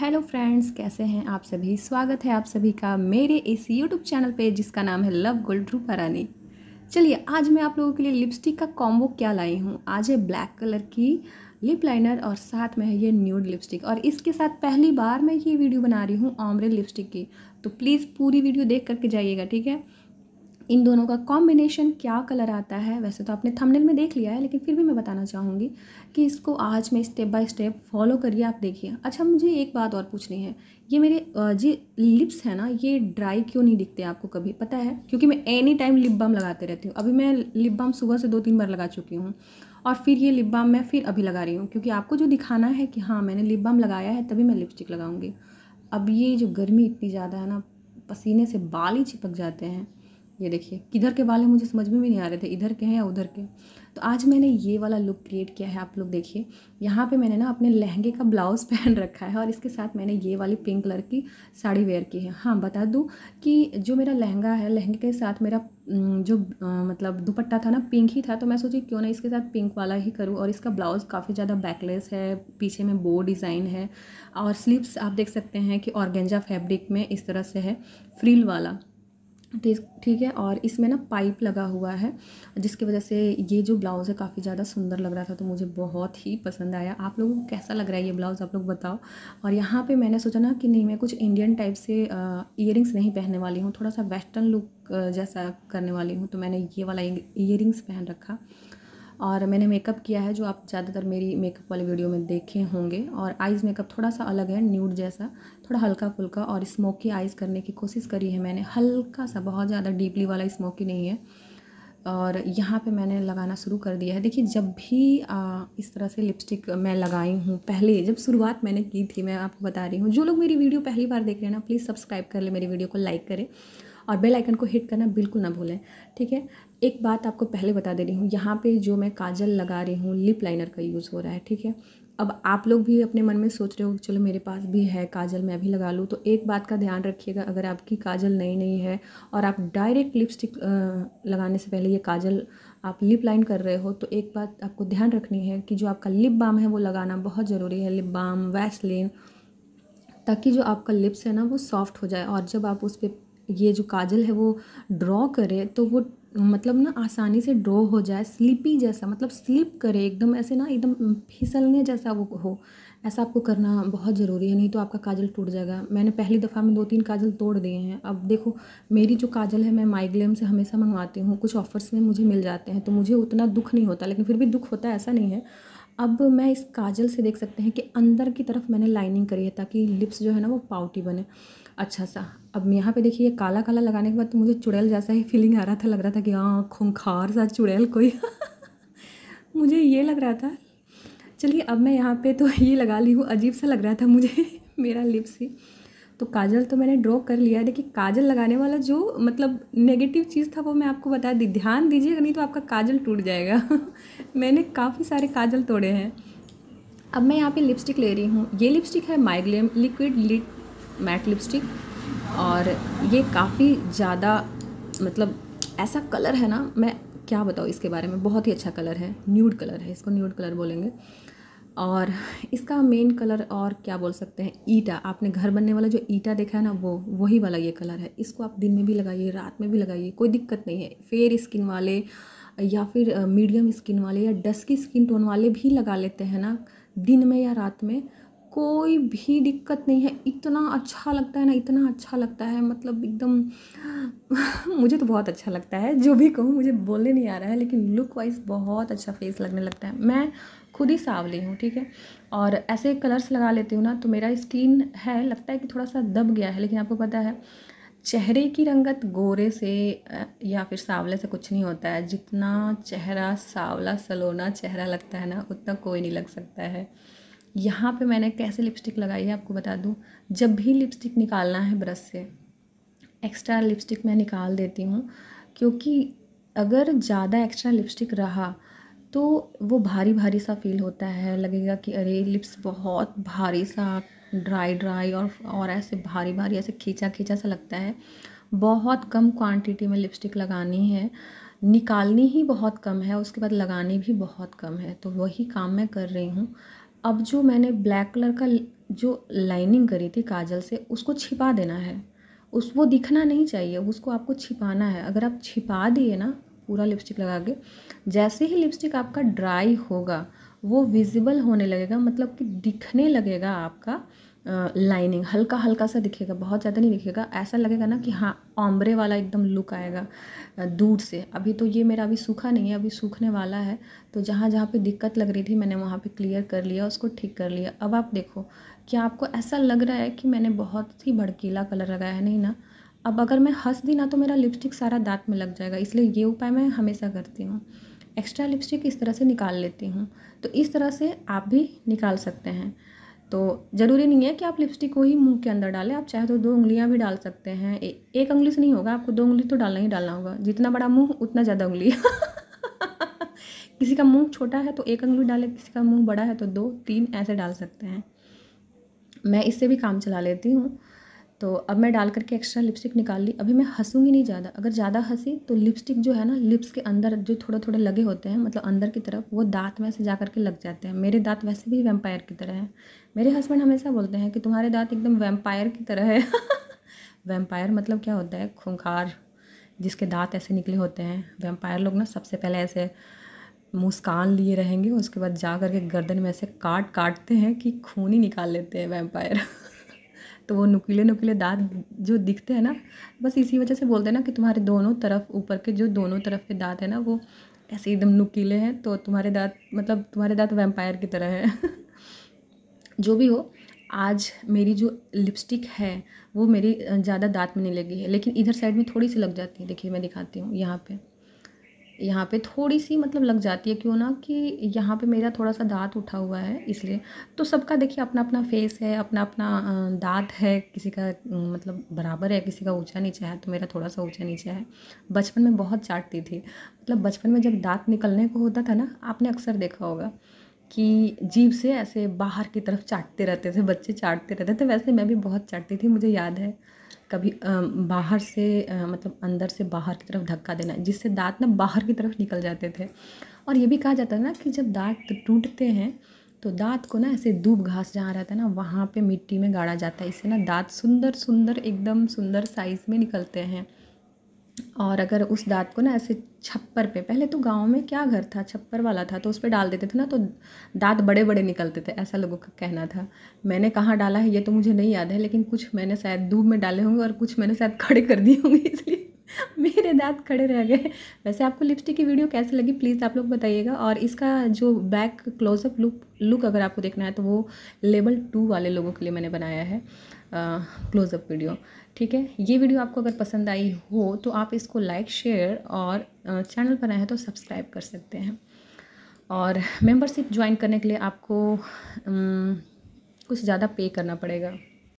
hello friends कैसे हैं आप सभी स्वागत है आप सभी का मेरे इस यूट्यूब चैनल पे जिसका नाम है लव गोल्ड रूपा रानी चलिए आज मैं आप लोगों के लिए लिपस्टिक का कॉम्बो क्या लाई हूँ आज है ब्लैक कलर की लिप लाइनर और साथ में है ये न्यूड लिपस्टिक और इसके साथ पहली बार मैं ये वीडियो बना रही हूँ ऑमरे लिपस्टिक की तो प्लीज़ पूरी वीडियो देख करके जाइएगा ठीक है इन दोनों का कॉम्बिनेशन क्या कलर आता है वैसे तो आपने थंबनेल में देख लिया है लेकिन फिर भी मैं बताना चाहूँगी कि इसको आज मैं स्टेप बाय स्टेप फॉलो करिए आप देखिए अच्छा मुझे एक बात और पूछनी है ये मेरे जी लिप्स है ना ये ड्राई क्यों नहीं दिखते आपको कभी पता है क्योंकि मैं एनी टाइम लिप बाम लगाते रहती हूँ अभी मैं लिप बाम सुबह से दो तीन बार लगा चुकी हूँ और फिर ये लिप बाम मैं फिर अभी लगा रही हूँ क्योंकि आपको जो दिखाना है कि हाँ मैंने लिप बाम लगाया है तभी मैं लिपस्टिक लगाऊंगी अब ये जो गर्मी इतनी ज़्यादा है ना पसीने से बाल ही चिपक जाते हैं ये देखिए किधर के बाल हैं मुझे समझ में भी नहीं आ रहे थे इधर के हैं या उधर के तो आज मैंने ये वाला लुक क्रिएट किया है आप लोग देखिए यहाँ पे मैंने ना अपने लहंगे का ब्लाउज़ पहन रखा है और इसके साथ मैंने ये वाली पिंक कलर की साड़ी वेयर की है हाँ बता दूँ कि जो मेरा लहंगा है लहंगे के साथ मेरा जो आ, मतलब दुपट्टा था ना पिंक ही था तो मैं सोची क्यों ना इसके साथ पिंक वाला ही करूँ और इसका ब्लाउज़ काफ़ी ज़्यादा बैकलेस है पीछे में बो डिज़ाइन है और स्लीव्स आप देख सकते हैं कि ऑर्गेंजा फैब्रिक में इस तरह से है फ्रील वाला ठीक ठीक है और इसमें ना पाइप लगा हुआ है जिसकी वजह से ये जो ब्लाउज़ है काफ़ी ज़्यादा सुंदर लग रहा था तो मुझे बहुत ही पसंद आया आप लोगों को कैसा लग रहा है ये ब्लाउज़ आप लोग बताओ और यहाँ पे मैंने सोचा ना कि नहीं मैं कुछ इंडियन टाइप से इयर नहीं पहनने वाली हूँ थोड़ा सा वेस्टर्न लुक जैसा करने वाली हूँ तो मैंने ये वाला इयर पहन रखा और मैंने मेकअप किया है जो आप ज़्यादातर मेरी मेकअप वाली वीडियो में देखे होंगे और आइज़ मेकअप थोड़ा सा अलग है न्यूड जैसा थोड़ा हल्का फुल्का और स्मोकी आइज़ करने की कोशिश करी है मैंने हल्का सा बहुत ज़्यादा डीपली वाला स्मोकी नहीं है और यहाँ पे मैंने लगाना शुरू कर दिया है देखिए जब भी आ, इस तरह से लिपस्टिक मैं लगाई हूँ पहले जब शुरुआत मैंने की थी मैं आपको बता रही हूँ जो लोग मेरी वीडियो पहली बार देख रहे हैं ना प्लीज़ सब्सक्राइब कर ले मेरी वीडियो को लाइक करें और बेल आइकन को हिट करना बिल्कुल ना भूलें ठीक है एक बात आपको पहले बता दे रही हूँ यहाँ पे जो मैं काजल लगा रही हूँ लिप लाइनर का यूज़ हो रहा है ठीक है अब आप लोग भी अपने मन में सोच रहे हो चलो मेरे पास भी है काजल मैं भी लगा लूँ तो एक बात का ध्यान रखिएगा अगर आपकी काजल नई नई है और आप डायरेक्ट लिपस्टिक लगाने से पहले ये काजल आप लिप लाइन कर रहे हो तो एक बात आपको ध्यान रखनी है कि जो आपका लिप बाम है वो लगाना बहुत ज़रूरी है लिप बाम वैसलिन ताकि जो आपका लिप्स है ना वो सॉफ्ट हो जाए और जब आप उस पर ये जो काजल है वो ड्रॉ करे तो वो मतलब ना आसानी से ड्रॉ हो जाए स्लिपी जैसा मतलब स्लिप करे एकदम ऐसे ना एकदम फिसलने जैसा वो हो ऐसा आपको करना बहुत ज़रूरी है नहीं तो आपका काजल टूट जाएगा मैंने पहली दफ़ा में दो तीन काजल तोड़ दिए हैं अब देखो मेरी जो काजल है मैं माइग्लेम से हमेशा मंगवाती हूँ कुछ ऑफ़र्स में मुझे मिल जाते हैं तो मुझे उतना दुख नहीं होता लेकिन फिर भी दुख होता है ऐसा नहीं है अब मैं इस काजल से देख सकते हैं कि अंदर की तरफ मैंने लाइनिंग करी है ताकि लिप्स जो है ना वो पाउटी बने अच्छा सा अब यहाँ पे देखिए ये काला काला लगाने के बाद तो मुझे चुड़ैल जैसा ही फीलिंग आ रहा था लग रहा था कि हाँ खूंखार सा चुड़ैल कोई मुझे ये लग रहा था चलिए अब मैं यहाँ पे तो ये लगा ली हूँ अजीब सा लग रहा था मुझे मेरा लिप्स ही तो काजल तो मैंने ड्रॉ कर लिया देखिए काजल लगाने वाला जो मतलब नेगेटिव चीज़ था वो मैं आपको बता दी ध्यान दीजिएगा नहीं तो आपका काजल टूट जाएगा मैंने काफ़ी सारे काजल तोड़े हैं अब मैं यहाँ पे लिपस्टिक ले रही हूँ ये लिपस्टिक है माइग्लेम लिक्विड मैट लिपस्टिक और ये काफ़ी ज़्यादा मतलब ऐसा कलर है ना मैं क्या बताऊँ इसके बारे में बहुत ही अच्छा कलर है न्यूड कलर है इसको न्यूड कलर बोलेंगे और इसका मेन कलर और क्या बोल सकते हैं ईटा आपने घर बनने वाला जो ईटा देखा है ना वो वही वाला ये कलर है इसको आप दिन में भी लगाइए रात में भी लगाइए कोई दिक्कत नहीं है फेयर स्किन वाले या फिर मीडियम स्किन वाले या डस्की स्किन टोन वाले भी लगा लेते हैं ना दिन में या रात में कोई भी दिक्कत नहीं है इतना अच्छा लगता है ना इतना अच्छा लगता है मतलब एकदम मुझे तो बहुत अच्छा लगता है जो भी कहूँ मुझे बोलने नहीं आ रहा है लेकिन लुक वाइज बहुत अच्छा फेस लगने लगता है मैं खुद ही सावली हूँ ठीक है और ऐसे कलर्स लगा लेती हूँ ना तो मेरा स्किन है लगता है कि थोड़ा सा दब गया है लेकिन आपको पता है चेहरे की रंगत गोरे से या फिर सांवले से कुछ नहीं होता है जितना चेहरा सांवला सलोना चेहरा लगता है ना उतना कोई नहीं लग सकता है यहाँ पे मैंने कैसे लिपस्टिक लगाई है आपको बता दूँ जब भी लिपस्टिक निकालना है ब्रश से एक्स्ट्रा लिपस्टिक मैं निकाल देती हूँ क्योंकि अगर ज़्यादा एक्स्ट्रा लिपस्टिक रहा तो वो भारी भारी सा फील होता है लगेगा कि अरे लिप्स बहुत भारी सा ड्राई ड्राई और और ऐसे भारी भारी ऐसे खींचा खींचा सा लगता है बहुत कम क्वांटिटी में लिपस्टिक लगानी है निकालनी ही बहुत कम है उसके बाद लगानी भी बहुत कम है तो वही काम मैं कर रही हूँ अब जो मैंने ब्लैक कलर का जो लाइनिंग करी थी काजल से उसको छिपा देना है उस वो दिखना नहीं चाहिए उसको आपको छिपाना है अगर आप छिपा दिए ना पूरा लिपस्टिक लगा के जैसे ही लिपस्टिक आपका ड्राई होगा वो विजिबल होने लगेगा मतलब कि दिखने लगेगा आपका लाइनिंग हल्का हल्का सा दिखेगा बहुत ज़्यादा नहीं दिखेगा ऐसा लगेगा ना कि हाँ ऑम्बरे वाला एकदम लुक आएगा दूर से अभी तो ये मेरा अभी सूखा नहीं है अभी सूखने वाला है तो जहाँ जहाँ पे दिक्कत लग रही थी मैंने वहाँ पे क्लियर कर लिया उसको ठीक कर लिया अब आप देखो क्या आपको ऐसा लग रहा है कि मैंने बहुत ही भड़कीला कलर लगाया है नहीं ना अब अगर मैं हंस दी ना तो मेरा लिपस्टिक सारा दाँत में लग जाएगा इसलिए ये उपाय मैं हमेशा करती हूँ एक्स्ट्रा लिपस्टिक इस तरह से निकाल लेती हूँ तो इस तरह से आप भी निकाल सकते हैं तो ज़रूरी नहीं है कि आप लिपस्टिक को ही मुंह के अंदर डालें आप चाहे तो दो उंगलियां भी डाल सकते हैं ए, एक उंगली से नहीं होगा आपको दो उंगली तो डालना ही डालना होगा जितना बड़ा मुंह उतना ज़्यादा उंगली किसी का मुंह छोटा है तो एक उंगली डाले किसी का मुंह बड़ा है तो दो तीन ऐसे डाल सकते हैं मैं इससे भी काम चला लेती हूँ तो अब मैं डाल करके एक्स्ट्रा लिपस्टिक निकाल ली अभी मैं हंसूंगी नहीं ज़्यादा अगर ज़्यादा हंसी तो लिपस्टिक जो है ना लिप्स के अंदर जो थोड़ा थोड़ा लगे होते हैं मतलब अंदर की तरफ वो दांत से जा करके लग जाते हैं मेरे दांत वैसे भी वेम्पायर की तरह हैं मेरे हस्बैंड हमेशा बोलते हैं कि तुम्हारे दांत एकदम वेम्पायर की तरह है वेम्पायर मतलब क्या होता है खूंखार जिसके दाँत ऐसे निकले होते हैं वेम्पायर लोग ना सबसे पहले ऐसे मुस्कान लिए रहेंगे उसके बाद जा करके गर्दन में ऐसे काट काटते हैं कि खून ही निकाल लेते हैं वेम्पायर तो वो नुकीले नुकीले दांत जो दिखते हैं ना बस इसी वजह से बोलते हैं ना कि तुम्हारे दोनों तरफ ऊपर के जो दोनों तरफ के दांत हैं ना वो ऐसे एकदम नुकीले हैं तो तुम्हारे दांत मतलब तुम्हारे दांत वैम्पायर की तरह है जो भी हो आज मेरी जो लिपस्टिक है वो मेरी ज़्यादा दांत में नहीं लगी है लेकिन इधर साइड में थोड़ी सी लग जाती है देखिए मैं दिखाती हूँ यहाँ पर यहाँ पे थोड़ी सी मतलब लग जाती है क्यों ना कि यहाँ पे मेरा थोड़ा सा दांत उठा हुआ है इसलिए तो सबका देखिए अपना अपना फेस है अपना अपना दांत है किसी का मतलब बराबर है किसी का ऊंचा नीचा है तो मेरा थोड़ा सा ऊंचा नीचा है बचपन में बहुत चाटती थी मतलब बचपन में जब दांत निकलने को होता था ना आपने अक्सर देखा होगा कि जीभ से ऐसे बाहर की तरफ चाटते रहते थे बच्चे चाटते रहते थे वैसे मैं भी बहुत चाटती थी मुझे याद है कभी बाहर से मतलब अंदर से बाहर की तरफ धक्का देना जिससे दांत ना बाहर की तरफ निकल जाते थे और ये भी कहा जाता है ना कि जब दांत टूटते हैं तो दांत को ना ऐसे दूब घास जहाँ रहता है ना वहाँ पे मिट्टी में गाड़ा जाता है इससे ना दांत सुंदर सुंदर एकदम सुंदर साइज़ में निकलते हैं और अगर उस दांत को ना ऐसे छप्पर पे पहले तो गांव में क्या घर था छप्पर वाला था तो उस पर डाल देते थे ना तो दांत बड़े बड़े निकलते थे ऐसा लोगों का कहना था मैंने कहाँ डाला है ये तो मुझे नहीं याद है लेकिन कुछ मैंने शायद धूप में डाले होंगे और कुछ मैंने शायद खड़े कर दिए होंगे इसलिए मेरे दांत खड़े रह गए वैसे आपको लिपस्टिक की वीडियो कैसे लगी प्लीज़ आप लोग बताइएगा और इसका जो बैक क्लोजअप लुक लुक अगर आपको देखना है तो वो लेवल टू वाले लोगों के लिए मैंने बनाया है क्लोज़अप वीडियो ठीक है ये वीडियो आपको अगर पसंद आई हो तो आप इसको लाइक शेयर और चैनल पर आए हैं तो सब्सक्राइब कर सकते हैं और मेंबरशिप ज्वाइन करने के लिए आपको कुछ ज़्यादा पे करना पड़ेगा